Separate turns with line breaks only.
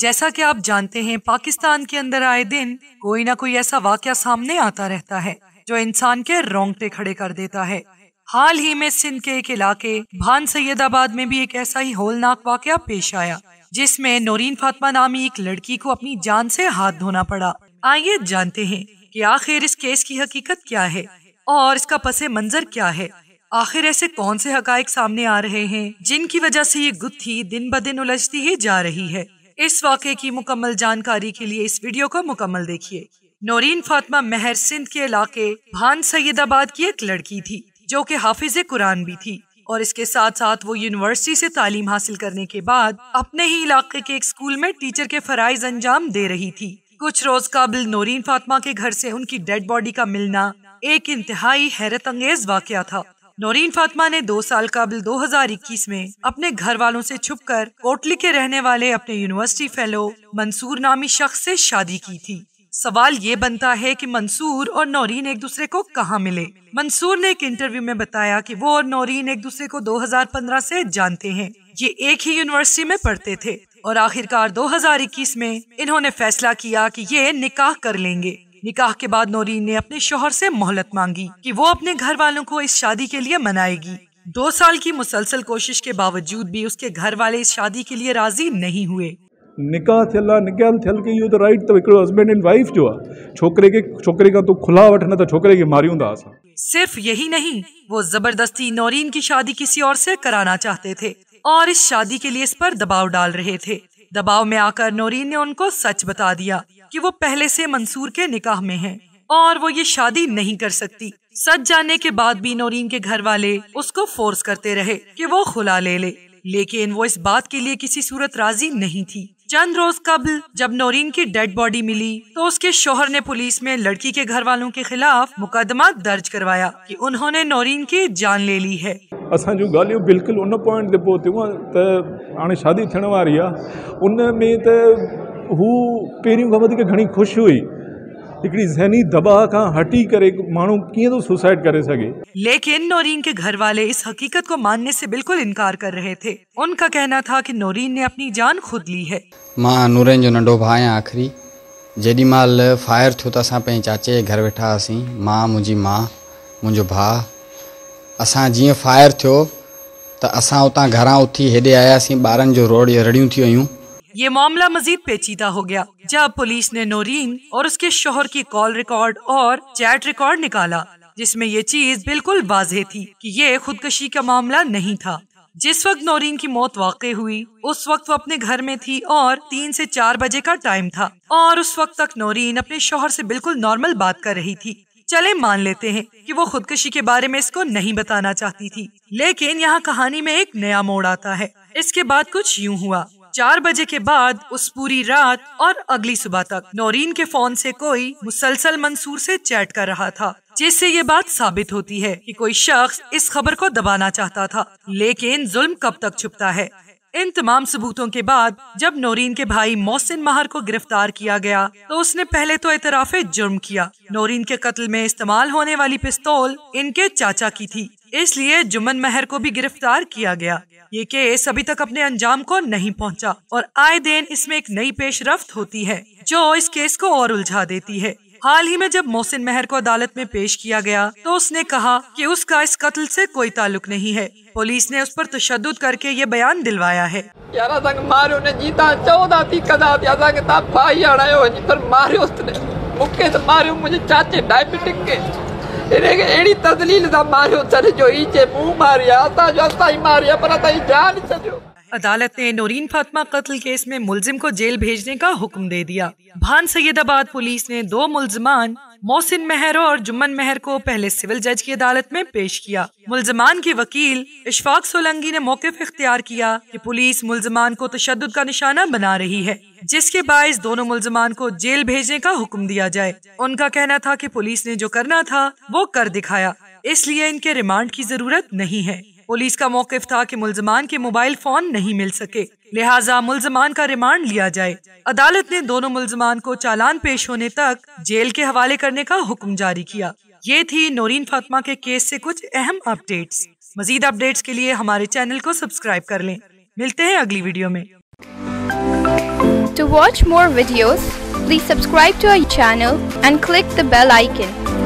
जैसा कि आप जानते हैं पाकिस्तान के अंदर आए दिन कोई ना कोई ऐसा वाक्य सामने आता रहता है जो इंसान के रोंगटे खड़े कर देता है हाल ही में सिंध के एक इलाके भान सैयदाबाद में भी एक ऐसा ही होलनाक वाक्य पेश आया जिसमें नोरीन फातमा नामी एक लड़की को अपनी जान से हाथ धोना पड़ा आइए जानते हैं कि आखिर इस केस की हकीकत क्या है और इसका पसे मंजर क्या है आखिर ऐसे कौन से हकायक सामने आ रहे हैं जिनकी वजह से ये गुत्थी दिन ब दिन उलझती ही जा रही है इस वाक़े की मुकम्मल जानकारी के लिए इस वीडियो को मुकम्मल देखिए नौरीन फातिमा महर सिंध के इलाके भान सैदाबाद की एक लड़की थी जो कि हाफिज कुरान भी थी और इसके साथ साथ वो यूनिवर्सिटी से तालीम हासिल करने के बाद अपने ही इलाके के एक स्कूल में टीचर के फरज अंजाम दे रही थी कुछ रोज काबिल नौरीन फातमा के घर से उनकी डेड बॉडी का मिलना एक इंतहाई हैरत अंगेज वाक़ था नौरीन फातिमा ने दो साल कबल 2021 में अपने घर वालों से छुपकर कोटली के रहने वाले अपने यूनिवर्सिटी फेलो मंसूर नामी शख्स से शादी की थी सवाल ये बनता है कि मंसूर और नौरीन एक दूसरे को कहाँ मिले मंसूर ने एक इंटरव्यू में बताया कि वो और नौरीन एक दूसरे को 2015 से जानते हैं ये एक ही यूनिवर्सिटी में पढ़ते थे और आखिरकार 2021 में इन्होंने फैसला किया कि ये निकाह कर लेंगे निकाह के बाद नौरीन ने अपने शोहर से मोहलत मांगी कि वो अपने घर वालों को इस शादी के लिए मनाएगी दो साल की मुसलसल कोशिश के बावजूद भी उसके घर वाले इस शादी के लिए राजी नहीं हुए निकाह थियल निकाह थियल की इहो त राइट अथव हस्बैंड एंड वाइफ जो आहे छोकिरे खे छोकिरे तो खां खुला वठ न तो छोकरे छोकिरे खे मारियूं था सिर्फ यही नहीं वो जबरदस्ती नौरीन की शादी किसी और से कराना चाहते थे और इस शादी के लिए इस पर दबाव डाल रहे थे दबाव में आकर नौरीन ने उनको सच बता दिया कि वो पहले से मंसूर के निकाह में है और वो ये शादी नहीं कर सकती सच जाने के बाद भी नौरीन के घर वाले उसको फोर्स करते रहे कि वो खुला ले ले लेकिन वो इस बात के लिए किसी सूरत राजी नहीं थी चंद रोज कबल जब नौरीन की डेड बॉडी मिली तो उसके शोहर ने पुलिस में लड़की के घर वालों के खिलाफ मुकदमा दर्ज करवाया कि उन्होंने नौरीन की जान ले ली है असां जूं ॻाल्हियूं बिल्कुलु उन पॉइंट ते पहुतियूं त शादी थियण वारी आहे उन में त हू पहिरियों हुई हिकिड़ी ज़हनी दबा खां हटी करे माण्हू कीअं थो सुसाइड करे सघे लेकिन नौरीन के घर वाले इस हकीकत को मानने से बिल्कुल इनकार कर रहे थे उनका कहना था कि नौरीन ने अपनी जान खुद ली है मां नूरन जो नंढो भाउ आहियां आख़िरी जेॾी फायर थियो त असां चाचे जे घर वेठा हुआसीं मां मुंहिंजी माउ मुंहिंजो भाउ अस फायर थो तो अस उत घर उठी हेॾे आयासीं बार रोड रड़ी थी वयूं ये मामला मजीद पेचीदा हो गया जब पुलिस ने नोरीन और उसके शोहर की कॉल रिकॉर्ड और चैट रिकॉर्ड निकाला जिसमें ये चीज बिल्कुल वाजह थी कि ये खुदकशी का मामला नहीं था जिस वक्त नोरीन की मौत वाक़ हुई उस वक्त वो अपने घर में थी और तीन से चार बजे का टाइम था और उस वक्त तक नोरीन अपने शोहर से बिल्कुल नॉर्मल बात कर रही थी चले मान लेते हैं कि वो खुदकशी के बारे में इसको नहीं बताना चाहती थी लेकिन यहाँ कहानी में एक नया मोड़ आता है इसके बाद कुछ यूँ हुआ चार बजे के बाद उस पूरी रात और अगली सुबह तक नौरीन के फोन से कोई मुसलसल मंसूर से चैट कर रहा था जिससे ये बात साबित होती है कि कोई शख्स इस खबर को दबाना चाहता था लेकिन जुल्म कब तक छुपता है इन तमाम सबूतों के बाद जब नौरीन के भाई मोहसिन माहर को गिरफ्तार किया गया तो उसने पहले तो एतराफे जुर्म किया नौरीन के कत्ल में इस्तेमाल होने वाली पिस्तौल इनके चाचा की थी इसलिए जुम्मन महर को भी गिरफ्तार किया गया ये केस अभी तक अपने अंजाम को नहीं पहुंचा और आए दिन इसमें एक नई पेशरफ होती है जो इस केस को और उलझा देती है हाल ही में जब मोहसिन मेहर को अदालत में पेश किया गया तो उसने कहा कि उसका इस कत्ल से कोई ताल्लुक नहीं है पुलिस ने उस पर तशद करके ये बयान दिलवाया है मारियो जो मारिया जो ही मारिया पर जान अदालत ने नौरीन फातमा कत्ल केस में मुलजिम को जेल भेजने का हुक्म दे दिया भान सैदाबाद पुलिस ने दो मुलजमान मोहसिन मेहर और जुम्मन मेहर को पहले सिविल जज की अदालत में पेश किया मुलजमान के वकील इशफाक सोलंगी ने मौके इख्तियार किया कि पुलिस मुलजमान को तशद का निशाना बना रही है जिसके बायस दोनों मुलजमान को जेल भेजने का हुक्म दिया जाए उनका कहना था कि पुलिस ने जो करना था वो कर दिखाया इसलिए इनके रिमांड की जरूरत नहीं है पुलिस का मौकफ था कि मुलजमान के मोबाइल फोन नहीं मिल सके लिहाजा मुलजमान का रिमांड लिया जाए अदालत ने दोनों मुलजमान को चालान पेश होने तक जेल के हवाले करने का हुक्म जारी किया ये थी नोरिन फातिमा के केस से कुछ अहम अपडेट्स मजीद अपडेट्स के लिए हमारे चैनल को सब्सक्राइब कर लें मिलते हैं अगली वीडियो में to watch more video please subscribe to our channel and click the bell icon